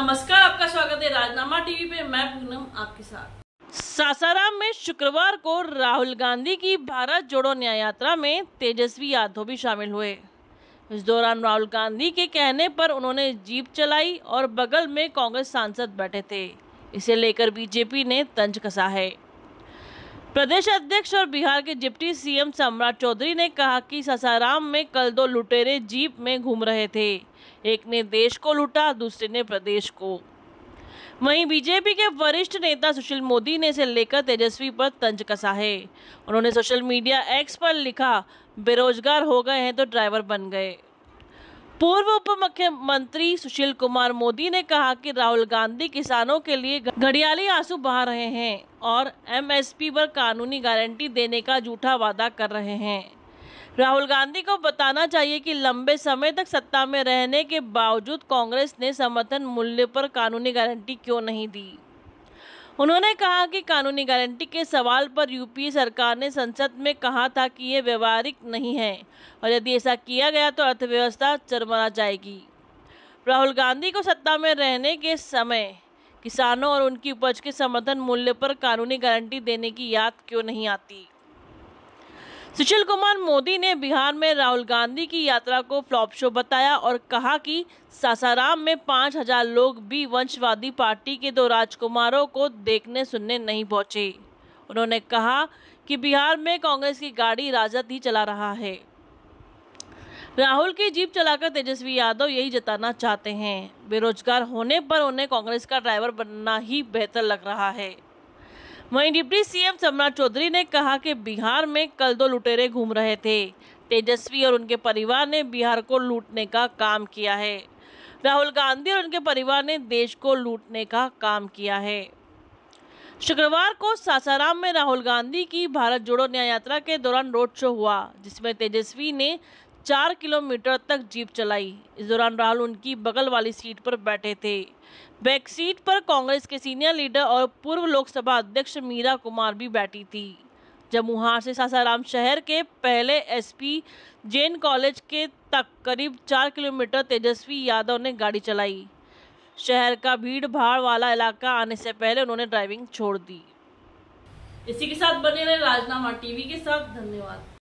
नमस्कार आपका स्वागत है राजनामा टीवी पे मैं पूनम आपके साथ सासाराम में शुक्रवार को राहुल गांधी की भारत जोड़ो न्याय यात्रा में तेजस्वी यादव भी शामिल हुए इस दौरान राहुल गांधी के कहने पर उन्होंने जीप चलाई और बगल में कांग्रेस सांसद बैठे थे इसे लेकर बीजेपी ने तंज कसा है प्रदेश अध्यक्ष और बिहार के डिप्टी सीएम सम्राट चौधरी ने कहा कि सासाराम में कल दो लुटेरे जीप में घूम रहे थे एक ने देश को लूटा दूसरे ने प्रदेश को वहीं बीजेपी के वरिष्ठ नेता सुशील मोदी ने इसे लेकर तेजस्वी पर तंज कसा है उन्होंने सोशल मीडिया एक्स पर लिखा बेरोजगार हो गए हैं तो ड्राइवर बन गए पूर्व उप मुख्यमंत्री सुशील कुमार मोदी ने कहा कि राहुल गांधी किसानों के लिए घड़ियाली आंसू बहा रहे हैं और एमएसपी पर कानूनी गारंटी देने का झूठा वादा कर रहे हैं राहुल गांधी को बताना चाहिए कि लंबे समय तक सत्ता में रहने के बावजूद कांग्रेस ने समर्थन मूल्य पर कानूनी गारंटी क्यों नहीं दी उन्होंने कहा कि कानूनी गारंटी के सवाल पर यूपीए सरकार ने संसद में कहा था कि ये व्यवहारिक नहीं है और यदि ऐसा किया गया तो अर्थव्यवस्था चरमरा जाएगी राहुल गांधी को सत्ता में रहने के समय किसानों और उनकी उपज के समर्थन मूल्य पर कानूनी गारंटी देने की याद क्यों नहीं आती सुशील कुमार मोदी ने बिहार में राहुल गांधी की यात्रा को फ्लॉप शो बताया और कहा कि सासाराम में पांच हजार लोग भी वंशवादी पार्टी के दो राजकुमारों को देखने सुनने नहीं पहुंचे उन्होंने कहा कि बिहार में कांग्रेस की गाड़ी राजद ही चला रहा है राहुल की जीप चलाकर तेजस्वी यादव यही जताना चाहते हैं बेरोजगार होने पर उन्हें कांग्रेस का ड्राइवर बनना ही बेहतर लग रहा है वहीं डिप्टी सीएम सम्राट चौधरी ने कहा कि बिहार में कल दो लुटेरे घूम रहे थे तेजस्वी और उनके परिवार ने बिहार को लूटने का काम किया है राहुल गांधी और उनके परिवार ने देश को लूटने का काम किया है शुक्रवार को सासाराम में राहुल गांधी की भारत जोड़ो न्याय यात्रा के दौरान रोड शो हुआ जिसमें तेजस्वी ने चार किलोमीटर तक जीप चलाई इस दौरान राहुल उनकी बगल वाली सीट पर बैठे थे सीट पर कांग्रेस के सीनियर लीडर और पूर्व लोकसभा अध्यक्ष मीरा कुमार भी बैठी थी जमुहार से सासाराम शहर के पहले एसपी जैन कॉलेज के तक करीब चार किलोमीटर तेजस्वी यादव ने गाड़ी चलाई शहर का भीड़ भाड़ वाला इलाका आने से पहले उन्होंने ड्राइविंग छोड़ दी इसी के साथ बने रहे राजनामा टीवी के साथ धन्यवाद